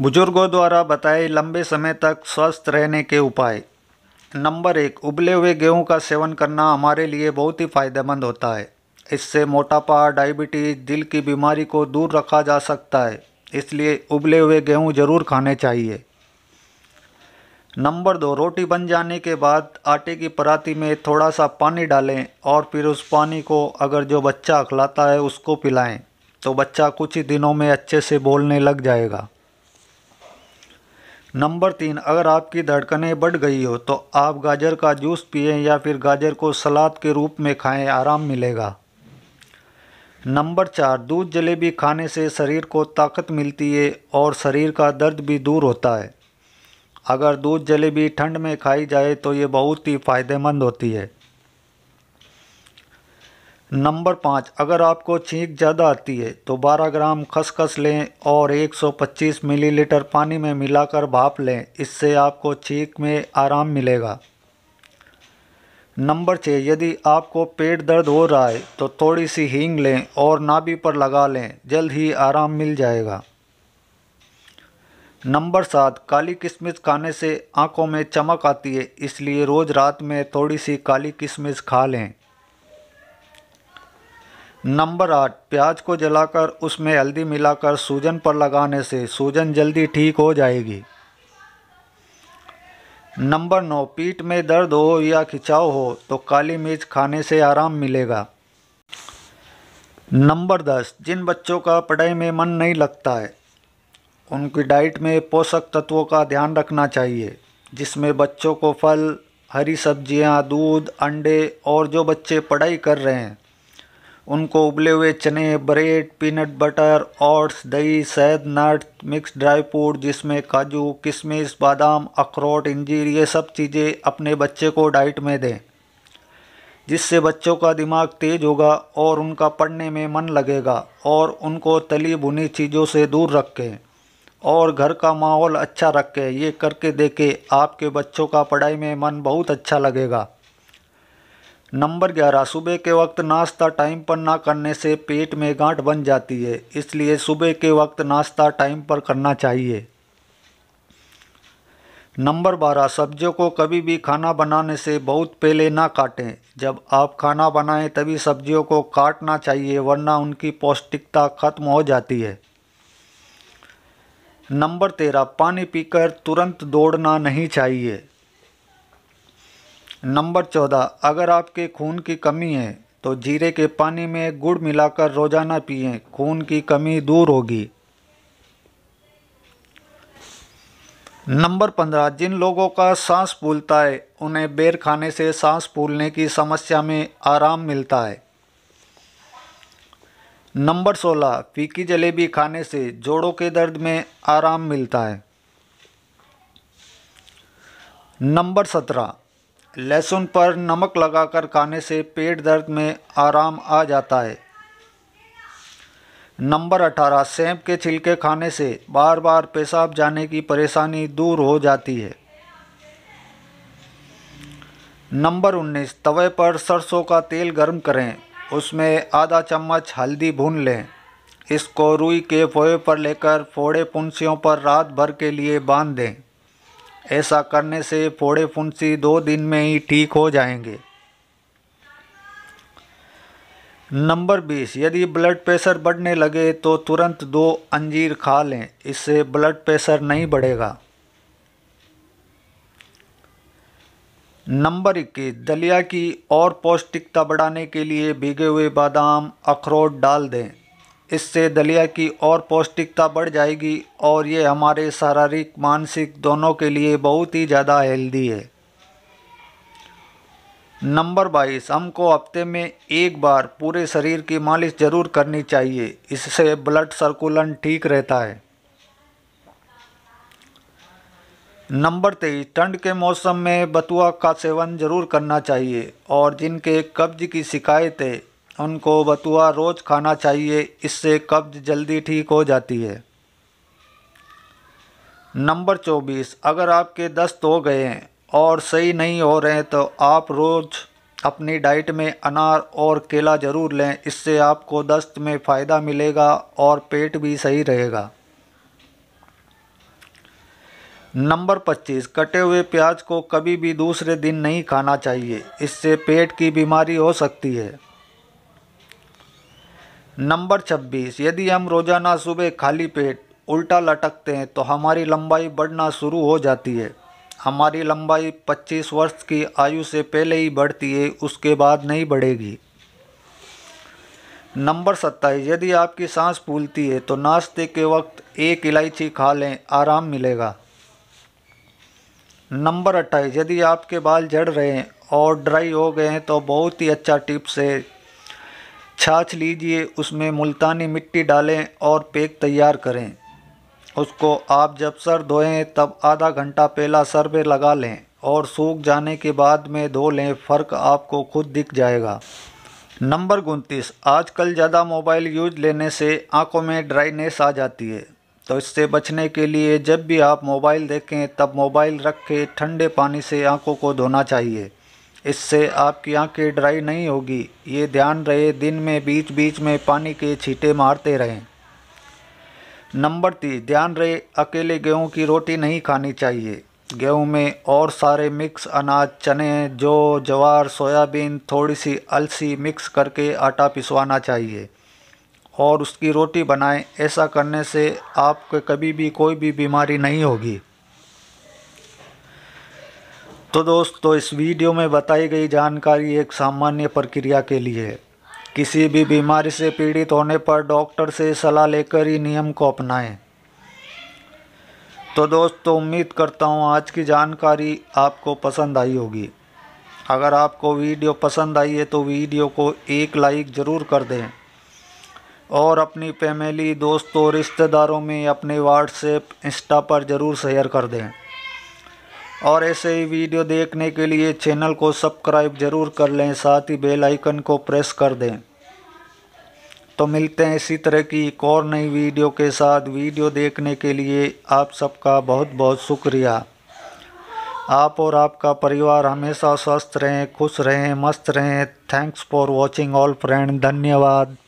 बुजुर्गों द्वारा बताए लंबे समय तक स्वस्थ रहने के उपाय नंबर एक उबले हुए गेहूं का सेवन करना हमारे लिए बहुत ही फायदेमंद होता है इससे मोटापा डायबिटीज़ दिल की बीमारी को दूर रखा जा सकता है इसलिए उबले हुए गेहूं जरूर खाने चाहिए नंबर दो रोटी बन जाने के बाद आटे की पराती में थोड़ा सा पानी डालें और फिर उस पानी को अगर जो बच्चा खिलाता है उसको पिलाएं तो बच्चा कुछ ही दिनों में अच्छे से बोलने लग जाएगा नंबर तीन अगर आपकी धड़कनें बढ़ गई हो तो आप गाजर का जूस पिए या फिर गाजर को सलाद के रूप में खाएं आराम मिलेगा नंबर चार दूध जलेबी खाने से शरीर को ताकत मिलती है और शरीर का दर्द भी दूर होता है अगर दूध जलेबी ठंड में खाई जाए तो ये बहुत ही फ़ायदेमंद होती है नंबर पाँच अगर आपको छींक ज़्यादा आती है तो 12 ग्राम खसखस लें और 125 मिलीलीटर पानी में मिलाकर भाप लें इससे आपको छींक में आराम मिलेगा नंबर छः यदि आपको पेट दर्द हो रहा है तो थोड़ी सी हींग लें और नाभि पर लगा लें जल्द ही आराम मिल जाएगा नंबर सात काली किशमिश खाने से आंखों में चमक आती है इसलिए रोज़ रात में थोड़ी सी काली किशमिश खा लें नंबर आठ प्याज को जलाकर उसमें हल्दी मिलाकर सूजन पर लगाने से सूजन जल्दी ठीक हो जाएगी नंबर नौ पीठ में दर्द हो या खिंचाव हो तो काली मिर्च खाने से आराम मिलेगा नंबर दस जिन बच्चों का पढ़ाई में मन नहीं लगता है उनकी डाइट में पोषक तत्वों का ध्यान रखना चाहिए जिसमें बच्चों को फल हरी सब्जियां, दूध अंडे और जो बच्चे पढ़ाई कर रहे हैं उनको उबले हुए चने ब्रेड पीनट बटर ओट्स दही शहद नट मिक्स ड्राई फ्रूट जिसमें काजू किशमिश बादाम अखरोट इंजीर ये सब चीज़ें अपने बच्चे को डाइट में दें जिससे बच्चों का दिमाग तेज होगा और उनका पढ़ने में मन लगेगा और उनको तली भुनी चीज़ों से दूर रखें और घर का माहौल अच्छा रखें ये करके देखें आपके बच्चों का पढ़ाई में मन बहुत अच्छा लगेगा नंबर ग्यारह सुबह के वक्त नाश्ता टाइम पर ना करने से पेट में गांठ बन जाती है इसलिए सुबह के वक्त नाश्ता टाइम पर करना चाहिए नंबर बारह सब्जियों को कभी भी खाना बनाने से बहुत पहले ना काटें जब आप खाना बनाएं तभी सब्जियों को काटना चाहिए वरना उनकी पौष्टिकता खत्म हो जाती है नंबर तेरह पानी पीकर तुरंत दौड़ना नहीं चाहिए नंबर चौदह अगर आपके खून की कमी है तो जीरे के पानी में गुड़ मिलाकर रोजाना पिए खून की कमी दूर होगी नंबर पंद्रह जिन लोगों का सांस फूलता है उन्हें बेर खाने से सांस फूलने की समस्या में आराम मिलता है नंबर सोलह फीकी जलेबी खाने से जोड़ों के दर्द में आराम मिलता है नंबर सत्रह लहसुन पर नमक लगाकर खाने से पेट दर्द में आराम आ जाता है नंबर अठारह सेब के छिलके खाने से बार बार पेशाब जाने की परेशानी दूर हो जाती है नंबर उन्नीस तवे पर सरसों का तेल गर्म करें उसमें आधा चम्मच हल्दी भून लें इसको रुई के फोए पर लेकर फोड़े पुंसियों पर रात भर के लिए बांध दें ऐसा करने से फोड़े फुंसी दो दिन में ही ठीक हो जाएंगे नंबर बीस यदि ब्लड प्रेशर बढ़ने लगे तो तुरंत दो अंजीर खा लें इससे ब्लड प्रेशर नहीं बढ़ेगा नंबर इक्कीस दलिया की और पौष्टिकता बढ़ाने के लिए भीगे हुए बादाम अखरोट डाल दें इससे दलिया की और पौष्टिकता बढ़ जाएगी और ये हमारे शारीरिक मानसिक दोनों के लिए बहुत ही ज़्यादा हेल्दी है नंबर बाईस हमको हफ्ते में एक बार पूरे शरीर की मालिश ज़रूर करनी चाहिए इससे ब्लड सर्कुलन ठीक रहता है नंबर तेईस ठंड के मौसम में बतुआ का सेवन ज़रूर करना चाहिए और जिनके कब्ज की शिकायत है उनको बतुआ रोज़ खाना चाहिए इससे कब्ज जल्दी ठीक हो जाती है नंबर चौबीस अगर आपके दस्त हो गए हैं और सही नहीं हो रहे हैं तो आप रोज़ अपनी डाइट में अनार और केला ज़रूर लें इससे आपको दस्त में फ़ायदा मिलेगा और पेट भी सही रहेगा नंबर 25 कटे हुए प्याज को कभी भी दूसरे दिन नहीं खाना चाहिए इससे पेट की बीमारी हो सकती है नंबर 26 यदि हम रोज़ाना सुबह खाली पेट उल्टा लटकते हैं तो हमारी लंबाई बढ़ना शुरू हो जाती है हमारी लंबाई 25 वर्ष की आयु से पहले ही बढ़ती है उसके बाद नहीं बढ़ेगी नंबर 27 यदि आपकी सांस फूलती है तो नाश्ते के वक्त एक इलायची खा लें आराम मिलेगा नंबर 28 यदि आपके बाल झड़ रहे हैं और ड्राई हो गए हैं तो बहुत ही अच्छा टिप्स है छाछ लीजिए उसमें मुल्तानी मिट्टी डालें और पेक तैयार करें उसको आप जब सर धोएं तब आधा घंटा पहला सर पर लगा लें और सूख जाने के बाद में धो लें फ़र्क आपको खुद दिख जाएगा नंबर उनतीस आजकल ज़्यादा मोबाइल यूज लेने से आंखों में ड्राइनेस आ जाती है तो इससे बचने के लिए जब भी आप मोबाइल देखें तब मोबाइल रख के ठंडे पानी से आंखों को धोना चाहिए इससे आपकी आंखें ड्राई नहीं होगी ये ध्यान रहे दिन में बीच बीच में पानी के छींटे मारते रहें नंबर तीस ध्यान रहे अकेले गेहूं की रोटी नहीं खानी चाहिए गेहूं में और सारे मिक्स अनाज चने जो जवार सोयाबीन थोड़ी सी अलसी मिक्स करके आटा पिसवाना चाहिए और उसकी रोटी बनाएं ऐसा करने से आपको कभी भी कोई भी बीमारी नहीं होगी तो दोस्तों इस वीडियो में बताई गई जानकारी एक सामान्य प्रक्रिया के लिए है किसी भी बीमारी से पीड़ित होने पर डॉक्टर से सलाह लेकर ही नियम को अपनाएं तो दोस्तों उम्मीद करता हूँ आज की जानकारी आपको पसंद आई होगी अगर आपको वीडियो पसंद आई है तो वीडियो को एक लाइक ज़रूर कर दें और अपनी फैमिली दोस्तों रिश्तेदारों में अपने व्हाट्सएप इंस्टा पर ज़रूर शेयर कर दें और ऐसे ही वीडियो देखने के लिए चैनल को सब्सक्राइब जरूर कर लें साथ ही बेल आइकन को प्रेस कर दें तो मिलते हैं इसी तरह की एक और नई वीडियो के साथ वीडियो देखने के लिए आप सबका बहुत बहुत शुक्रिया आप और आपका परिवार हमेशा स्वस्थ रहें खुश रहें मस्त रहें thanks for watching all friend धन्यवाद